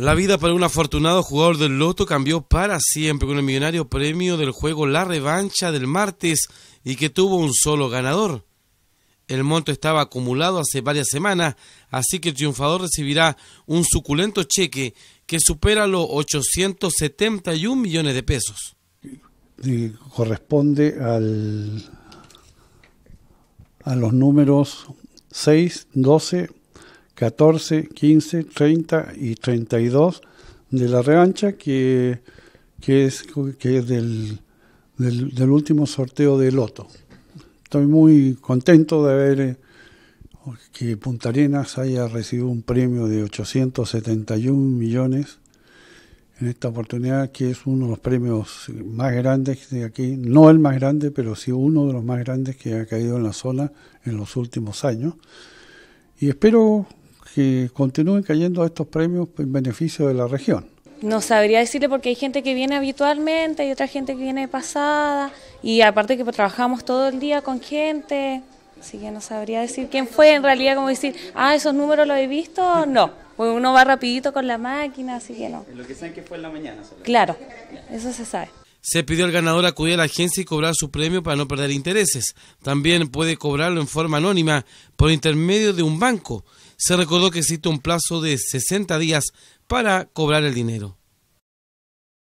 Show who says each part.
Speaker 1: La vida para un afortunado jugador del loto cambió para siempre con el millonario premio del juego La Revancha del martes y que tuvo un solo ganador. El monto estaba acumulado hace varias semanas, así que el triunfador recibirá un suculento cheque que supera los 871 millones de pesos.
Speaker 2: Y corresponde al, a los números 6, 12, 14, 15, 30 y 32 de la revancha, que, es, que es del, del, último sorteo de Loto. Estoy muy contento de ver eh, que Punta Arenas haya recibido un premio de 871 millones en esta oportunidad, que es uno de los premios más grandes de aquí, no el más grande, pero sí uno de los más grandes que ha caído en la zona en los últimos años. Y espero que continúen cayendo estos premios en beneficio de la región.
Speaker 3: No sabría decirle porque hay gente que viene habitualmente, hay otra gente que viene pasada y aparte que trabajamos todo el día con gente, así que no sabría decir quién fue en realidad, como decir, ah, esos números los he visto, no, pues uno va rapidito con la máquina, así que no. Lo que saben que fue en la mañana. Claro, eso se sabe.
Speaker 1: Se pidió al ganador acudir a la agencia y cobrar su premio para no perder intereses. También puede cobrarlo en forma anónima por intermedio de un banco. Se recordó que existe un plazo de 60 días para cobrar el dinero.